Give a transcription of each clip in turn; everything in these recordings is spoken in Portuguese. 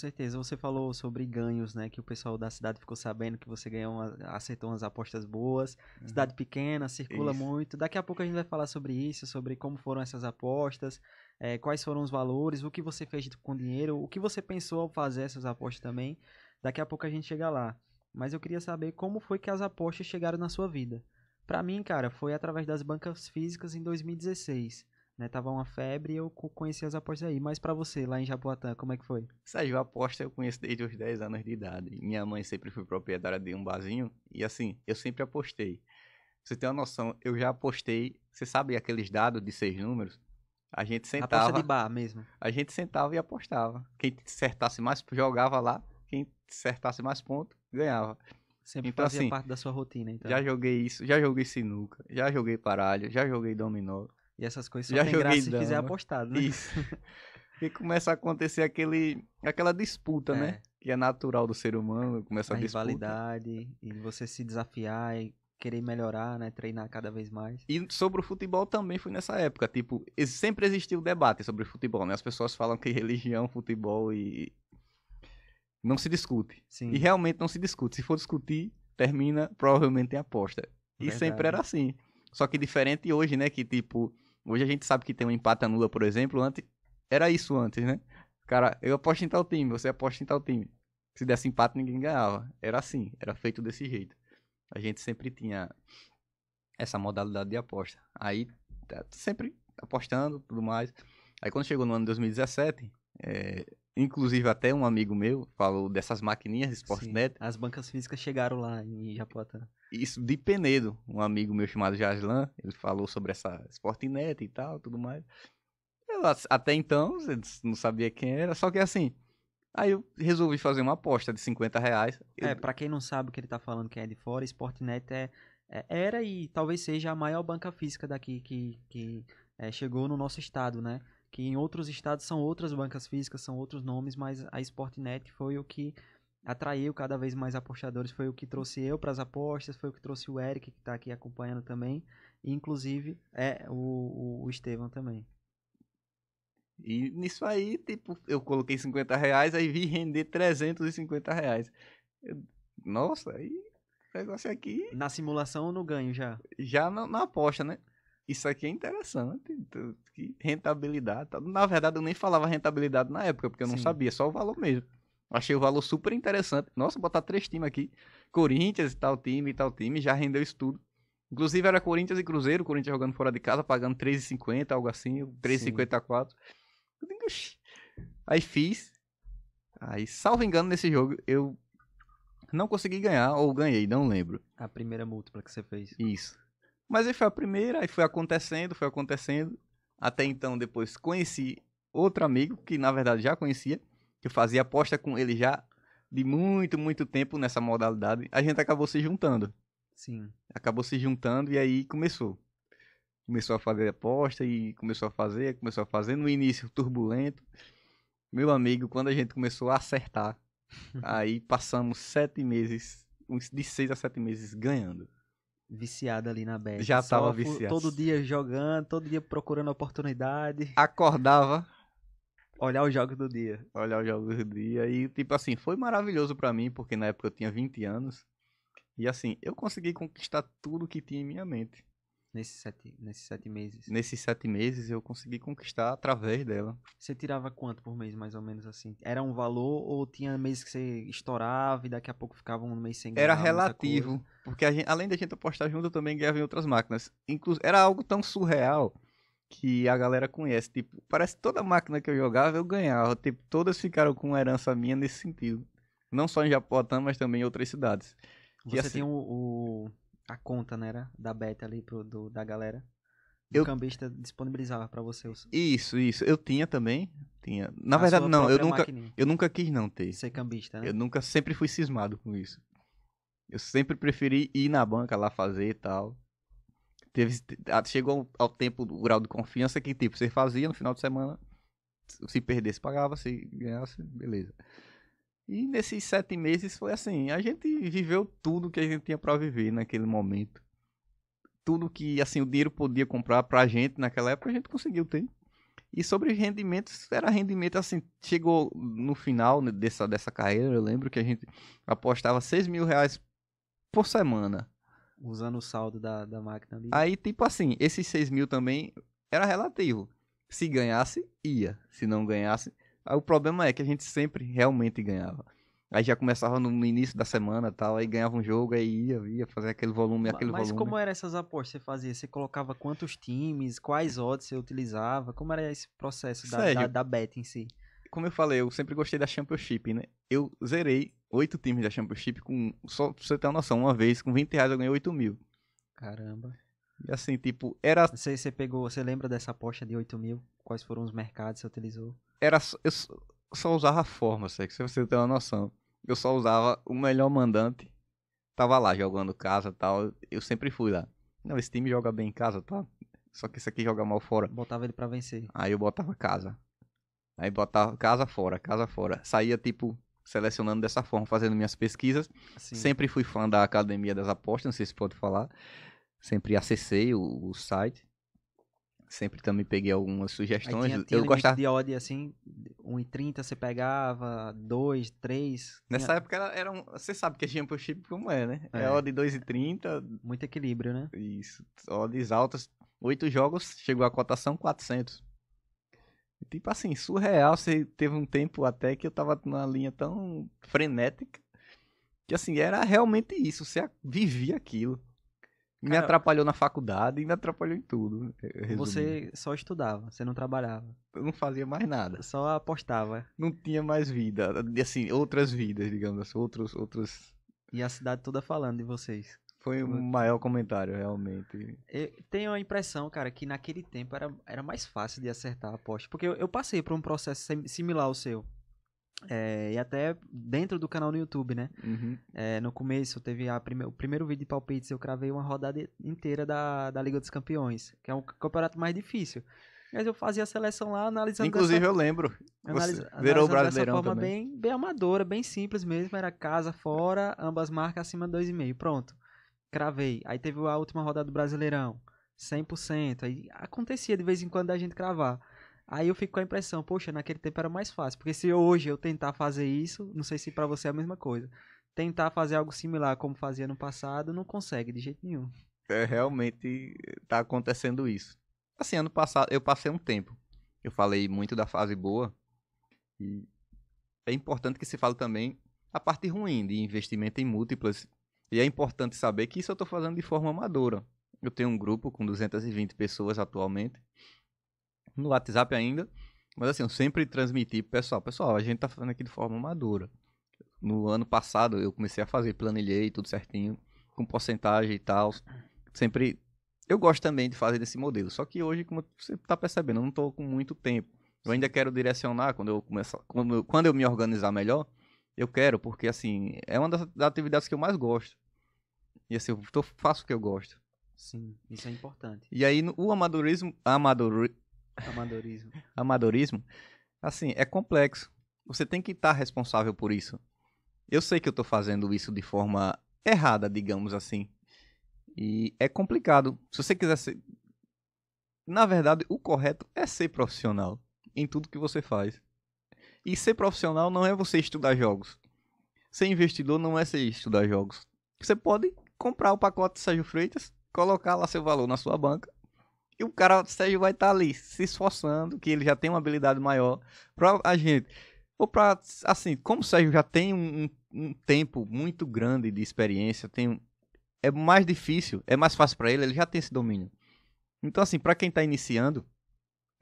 certeza. Você falou sobre ganhos, né? Que o pessoal da cidade ficou sabendo que você ganhou, uma, acertou umas apostas boas. Uhum. Cidade pequena, circula isso. muito. Daqui a pouco a gente vai falar sobre isso, sobre como foram essas apostas, é, quais foram os valores, o que você fez com dinheiro, o que você pensou ao fazer essas apostas também. Daqui a pouco a gente chega lá. Mas eu queria saber como foi que as apostas chegaram na sua vida. Para mim, cara, foi através das bancas físicas em 2016. Né, tava uma febre e eu conheci as apostas aí. Mas para você, lá em Jaboatã, como é que foi? Sérgio, a aposta eu conheço desde os 10 anos de idade. Minha mãe sempre foi proprietária de um barzinho e assim, eu sempre apostei. Você tem uma noção, eu já apostei, você sabe aqueles dados de seis números? A gente sentava. Aposta de bar mesmo. A gente sentava e apostava. Quem acertasse mais jogava lá, quem acertasse mais ponto ganhava. Sempre então, fazia assim, parte da sua rotina, então. Já joguei isso, já joguei sinuca, já joguei paralho, já joguei dominó, e essas coisas só Já tem graça se fizer apostado, né? Isso. e começa a acontecer aquele, aquela disputa, né? é. né? Que é natural do ser humano, começa a, a disputa. rivalidade, e você se desafiar e querer melhorar, né? Treinar cada vez mais. E sobre o futebol também foi nessa época. Tipo, sempre existiu debate sobre futebol, né? As pessoas falam que religião, futebol e. Não se discute. Sim. E realmente não se discute. Se for discutir, termina provavelmente em aposta. E Verdade. sempre era assim. Só que diferente hoje, né? Que tipo Hoje a gente sabe que tem um empate nula, por exemplo. Antes, era isso antes, né? Cara, eu aposto em tal time, você aposta em tal time. Se desse empate, ninguém ganhava. Era assim, era feito desse jeito. A gente sempre tinha essa modalidade de aposta. Aí, tá, sempre apostando tudo mais. Aí, quando chegou no ano de 2017, é, Inclusive, até um amigo meu falou dessas maquininhas de Sportnet. as bancas físicas chegaram lá em Japota. Isso de Penedo. Um amigo meu chamado Jaslan, ele falou sobre essa Sportnet e tal, tudo mais. Eu, até então, não sabia quem era, só que assim. Aí eu resolvi fazer uma aposta de 50 reais. É, eu... pra quem não sabe o que ele tá falando, quem é de fora, Sportnet é, é, era e talvez seja a maior banca física daqui que, que é, chegou no nosso estado, né? que em outros estados são outras bancas físicas, são outros nomes, mas a Sportnet foi o que atraiu cada vez mais apostadores, foi o que trouxe eu para as apostas, foi o que trouxe o Eric, que está aqui acompanhando também, e inclusive é o, o Estevão também. E nisso aí, tipo, eu coloquei 50 reais, aí vi render 350 reais. Eu, nossa, aí negócio aqui. Na simulação ou no ganho já? Já na, na aposta, né? isso aqui é interessante, então, que rentabilidade. Tá? Na verdade, eu nem falava rentabilidade na época, porque eu não Sim. sabia, só o valor mesmo. Achei o valor super interessante. Nossa, botar três times aqui, Corinthians e tal time e tal time, já rendeu isso tudo. Inclusive era Corinthians e Cruzeiro, Corinthians jogando fora de casa, pagando 3,50, algo assim, 3,54. Aí fiz. Aí, salvo engano, nesse jogo eu não consegui ganhar ou ganhei, não lembro. A primeira múltipla que você fez. Isso. Mas aí foi a primeira, aí foi acontecendo, foi acontecendo. Até então, depois conheci outro amigo, que na verdade já conhecia, que fazia aposta com ele já de muito, muito tempo nessa modalidade. A gente acabou se juntando. Sim. Acabou se juntando e aí começou. Começou a fazer aposta e começou a fazer, começou a fazer. No início, turbulento. Meu amigo, quando a gente começou a acertar, aí passamos sete meses, de seis a sete meses ganhando viciado ali na bet. Já tava viciado. Todo dia jogando, todo dia procurando oportunidade. Acordava. Olhar os jogos do dia. Olhar os jogos do dia. E, tipo assim, foi maravilhoso para mim, porque na época eu tinha 20 anos. E, assim, eu consegui conquistar tudo que tinha em minha mente. Nesses sete, nesses sete meses? Nesses sete meses eu consegui conquistar através dela. Você tirava quanto por mês, mais ou menos assim? Era um valor ou tinha meses que você estourava e daqui a pouco ficava um mês sem ganhar? Era relativo, porque gente, além da gente apostar junto, eu também ganhava em outras máquinas. inclusive era algo tão surreal que a galera conhece. Tipo, parece que toda máquina que eu jogava eu ganhava. Tipo, todas ficaram com herança minha nesse sentido. Não só em Japotã, mas também em outras cidades. Você assim, tem o, o a conta, né, era, da beta ali pro, do, da galera. Eu... O cambista disponibilizava para você os... Isso, isso. Eu tinha também. Tinha. Na a verdade, não, eu nunca, eu nunca quis não ter. Ser cambista, né? Eu nunca sempre fui cismado com isso. Eu sempre preferi ir na banca lá fazer e tal. Teve, chegou ao, ao tempo do grau de confiança que, tipo, você fazia no final de semana, se perdesse, pagava, se ganhasse, beleza. E nesses sete meses foi assim, a gente viveu tudo que a gente tinha para viver naquele momento. Tudo que assim o dinheiro podia comprar pra gente naquela época, a gente conseguiu ter. E sobre rendimentos, era rendimento assim, chegou no final né, dessa, dessa carreira, eu lembro que a gente apostava seis mil reais por semana. Usando o saldo da, da máquina ali. Aí, tipo assim, esses seis mil também era relativo. Se ganhasse, ia. Se não ganhasse, o problema é que a gente sempre realmente ganhava. Aí já começava no início da semana tal, aí ganhava um jogo, aí ia, ia fazer aquele volume, aquele mas volume. Mas como eram essas apostas que você fazia? Você colocava quantos times, quais odds você utilizava? Como era esse processo da, da, da bet em si? Como eu falei, eu sempre gostei da Championship, né? Eu zerei oito times da Championship com, só pra você ter uma noção, uma vez com 20 reais eu ganhei 8 mil. Caramba. E assim, tipo, era... Você, você pegou, você lembra dessa aposta de 8 mil? Quais foram os mercados que você utilizou? era eu só usava forma, sei que se você tem uma noção. Eu só usava o melhor mandante. Tava lá jogando casa tal. Eu sempre fui lá. Não, esse time joga bem em casa, tá? Só que esse aqui joga mal fora. Botava ele para vencer. Aí eu botava casa. Aí botava casa fora, casa fora. Saía tipo selecionando dessa forma, fazendo minhas pesquisas. Sim. Sempre fui fã da Academia das Apostas, não sei se pode falar. Sempre acessei o, o site sempre também peguei algumas sugestões. Tinha, tinha eu gostava de odd assim, 1,30 você pegava, 2, 3. Nessa época era, era um, você sabe que é championship como é, né? É, é odd 2,30. Muito equilíbrio, né? Isso. Odds altas, 8 jogos, chegou a cotação 400. Tipo assim, surreal, você teve um tempo até que eu tava numa linha tão frenética que assim, era realmente isso, você vivia aquilo me atrapalhou na faculdade e me atrapalhou em tudo. Resumindo. Você só estudava, você não trabalhava. Eu não fazia mais nada. Só apostava. Não tinha mais vida. Assim, outras vidas, digamos assim. Outros, outros... E a cidade toda falando de vocês. Foi o maior comentário, realmente. Eu tenho a impressão, cara, que naquele tempo era, era mais fácil de acertar a aposta. Porque eu, eu passei por um processo similar ao seu. É, e até dentro do canal no YouTube, né? Uhum. É, no começo teve a prime o primeiro vídeo de palpites, eu cravei uma rodada inteira da, da Liga dos Campeões, que é um campeonato mais difícil. Mas eu fazia a seleção lá analisando. Inclusive dessa, eu lembro. Analis, virou o Brasileirão De forma também. Bem, bem amadora, bem simples mesmo. Era casa fora, ambas marcas acima de 2,5. Pronto. Cravei. Aí teve a última rodada do Brasileirão. 100%. Aí acontecia de vez em quando a gente cravar. Aí eu fico com a impressão, poxa, naquele tempo era mais fácil, porque se hoje eu tentar fazer isso, não sei se para você é a mesma coisa. Tentar fazer algo similar como fazia no passado, não consegue de jeito nenhum. É, realmente eh, tá acontecendo isso. Assim, ano passado eu passei um tempo. Eu falei muito da fase boa e é importante que se fale também a parte ruim de investimento em múltiplas. E é importante saber que isso eu estou fazendo de forma amadora. Eu tenho um grupo com 220 pessoas atualmente no WhatsApp ainda. Mas assim, eu sempre transmiti pro pessoal, pessoal, a gente tá fazendo aqui de forma madura. No ano passado eu comecei a fazer, planilhei tudo certinho, com porcentagem e tal. Sempre eu gosto também de fazer desse modelo, só que hoje, como você tá percebendo, eu não tô com muito tempo. Eu ainda quero direcionar quando eu começar, quando eu, quando eu me organizar melhor, eu quero, porque assim, é uma das, atividades que eu mais gosto. E assim, eu tô, faço o que eu gosto. Sim, isso é importante. E aí, o amadorismo, amador, Amadorismo. Amadorismo. Assim, é complexo. Você tem que estar tá responsável por isso. Eu sei que eu estou fazendo isso de forma errada, digamos assim. E é complicado. Se você quiser ser. Na verdade, o correto é ser profissional em tudo que você faz. E ser profissional não é você estudar jogos. Ser investidor não é ser estudar jogos. Você pode comprar o pacote de Sérgio Freitas, colocar lá seu valor na sua banca e o cara, Sérgio, vai estar tá ali se esforçando, que ele já tem uma habilidade maior, para a gente. Ou para assim, como o Sérgio já tem um, um tempo muito grande de experiência, tem, é mais difícil, é mais fácil para ele, ele já tem esse domínio. Então, assim, para quem está iniciando,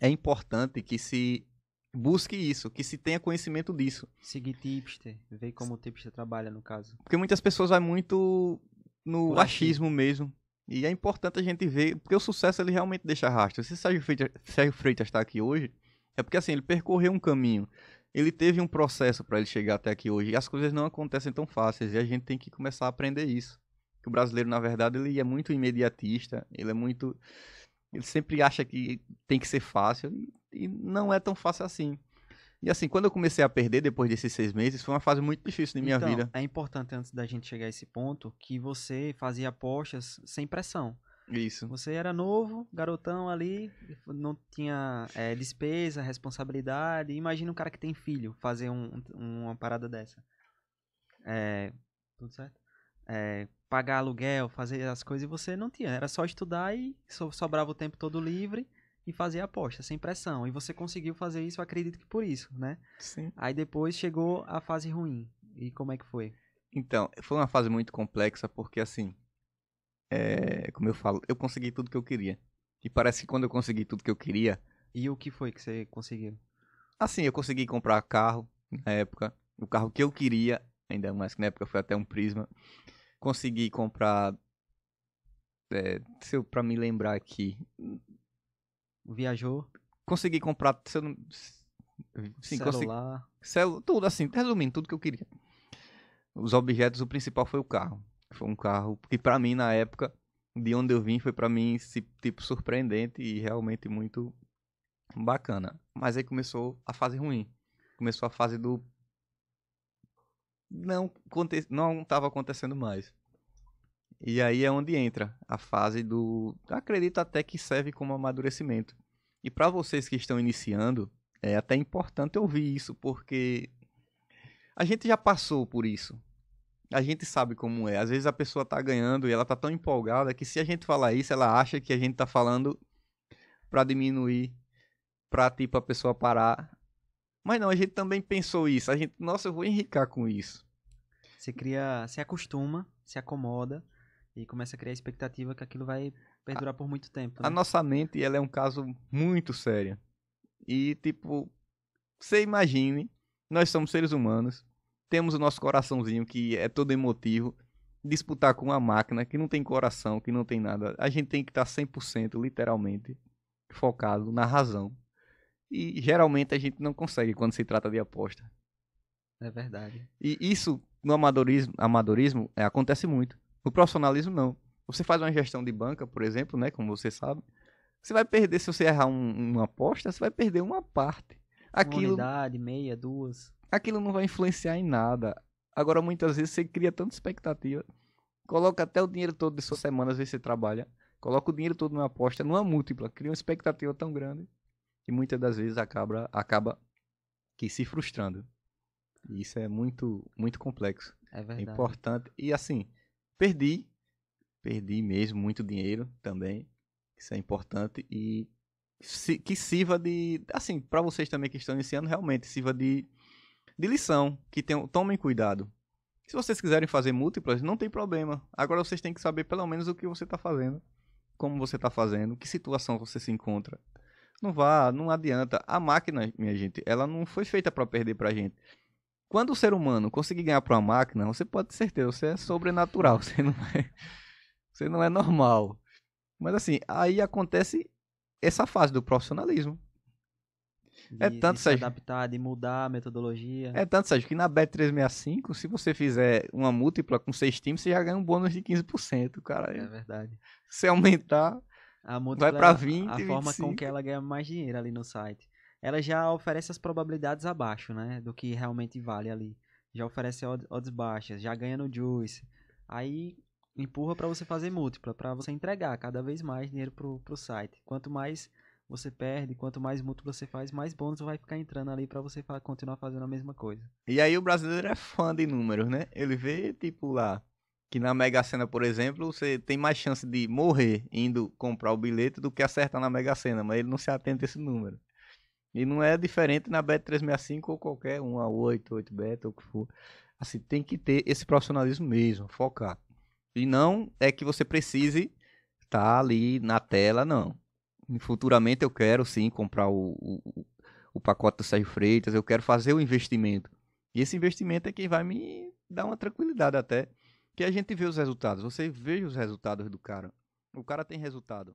é importante que se busque isso, que se tenha conhecimento disso. Seguir tipster, ver como o tipster trabalha, no caso. Porque muitas pessoas vai muito no achismo mesmo. E é importante a gente ver, porque o sucesso ele realmente deixa rastro. Se Sérgio Freitas, Sérgio Freitas está aqui hoje, é porque assim, ele percorreu um caminho. Ele teve um processo para ele chegar até aqui hoje. E as coisas não acontecem tão fáceis. E a gente tem que começar a aprender isso. Que o brasileiro, na verdade, ele é muito imediatista. Ele é muito. Ele sempre acha que tem que ser fácil. E, e não é tão fácil assim. E assim, quando eu comecei a perder depois desses seis meses, foi uma fase muito difícil na minha então, vida. É importante, antes da gente chegar a esse ponto, que você fazia apostas sem pressão. Isso. Você era novo, garotão ali, não tinha é, despesa, responsabilidade. Imagina um cara que tem filho fazer um, uma parada dessa. É, tudo certo? É, pagar aluguel, fazer as coisas e você não tinha. Era só estudar e sobrava o tempo todo livre e fazer aposta sem pressão. E você conseguiu fazer isso, acredito que por isso, né? Sim. Aí depois chegou a fase ruim. E como é que foi? Então, foi uma fase muito complexa porque assim, é, como eu falo, eu consegui tudo que eu queria. E parece que quando eu consegui tudo que eu queria. E o que foi que você conseguiu? Assim, eu consegui comprar carro na época, o carro que eu queria, ainda mais que na época foi até um Prisma. Consegui comprar é, se eu, pra me lembrar aqui, viajou. Consegui comprar. sim, celular. Consegui, celu, tudo assim, resumindo, tudo que eu queria. Os objetos, o principal foi o carro. Foi um carro que, para mim, na época, de onde eu vim, foi para mim, tipo, surpreendente e realmente muito bacana. Mas aí começou a fase ruim. Começou a fase do. Não, aconte... não tava acontecendo mais. E aí é onde entra a fase do. Acredito até que serve como amadurecimento. E para vocês que estão iniciando, é até importante ouvir isso, porque a gente já passou por isso. A gente sabe como é. Às vezes a pessoa tá ganhando e ela tá tão empolgada que se a gente falar isso, ela acha que a gente tá falando para diminuir, para tipo a pessoa parar. Mas não, a gente também pensou isso. A gente, nossa, eu vou enricar com isso. Você cria, se acostuma, se acomoda e começa a criar a expectativa que aquilo vai perdurar por muito tempo. Né? A nossa mente, ela é um caso muito sério. E, tipo, você imagine, nós somos seres humanos, temos o nosso coraçãozinho que é todo emotivo, disputar com uma máquina que não tem coração, que não tem nada. A gente tem que tá estar 100%, literalmente, focado na razão. E geralmente a gente não consegue quando se trata de aposta. É verdade. E isso no amadorismo, amadorismo é, acontece muito. No profissionalismo, não. Você faz uma gestão de banca, por exemplo, né? Como você sabe. Você vai perder, se você errar um, uma aposta, você vai perder uma parte. Aquilo, uma unidade, meia, duas. Aquilo não vai influenciar em nada. Agora, muitas vezes, você cria tanta expectativa. Coloca até o dinheiro todo de sua semana, às vezes você trabalha. Coloca o dinheiro todo numa aposta, numa múltipla. Cria uma expectativa tão grande que muitas das vezes acaba, acaba que se frustrando. E isso é muito, muito complexo. É, é verdade. É importante. E assim, perdi, Perdi mesmo muito dinheiro também. Isso é importante. E que sirva de. Assim, para vocês também que estão iniciando, realmente sirva de, de lição. Que tenham, tomem cuidado. Se vocês quiserem fazer múltiplas, não tem problema. Agora vocês têm que saber pelo menos o que você está fazendo, como você está fazendo, que situação você se encontra. Não vá, não adianta. A máquina, minha gente, ela não foi feita para perder para a gente. Quando o ser humano conseguir ganhar para uma máquina, você pode ter certeza, você é sobrenatural. Você não vai. Você não é normal. Mas assim, aí acontece essa fase do profissionalismo. É de, é tanto, de se Sérgio, adaptar, de mudar a metodologia. É tanto, Sérgio, que na Bet365, se você fizer uma múltipla com seis times, você já ganha um bônus de 15%, cara. É verdade. Se aumentar, a múltipla, vai para 20, A forma com que ela ganha mais dinheiro ali no site. Ela já oferece as probabilidades abaixo, né? Do que realmente vale ali. Já oferece odds baixas, já ganha no Juice. Aí empurra para você fazer múltipla, para você entregar cada vez mais dinheiro pro, pro site. Quanto mais você perde, quanto mais múltipla você faz, mais bônus vai ficar entrando ali para você continuar fazendo a mesma coisa. E aí o brasileiro é fã de números, né? Ele vê, tipo, lá, que na Mega Sena, por exemplo, você tem mais chance de morrer indo comprar o bilhete do que acertar na Mega Sena, mas ele não se atenta a esse número. E não é diferente na Bet365 ou qualquer 1 a 8, 8 bet ou o que for. Assim, tem que ter esse profissionalismo mesmo, focar. E não é que você precise estar tá ali na tela, não. Futuramente eu quero sim comprar o, o, o pacote do Sérgio Freitas, eu quero fazer o investimento. E esse investimento é quem vai me dar uma tranquilidade até. Que a gente vê os resultados. Você veja os resultados do cara. O cara tem resultado.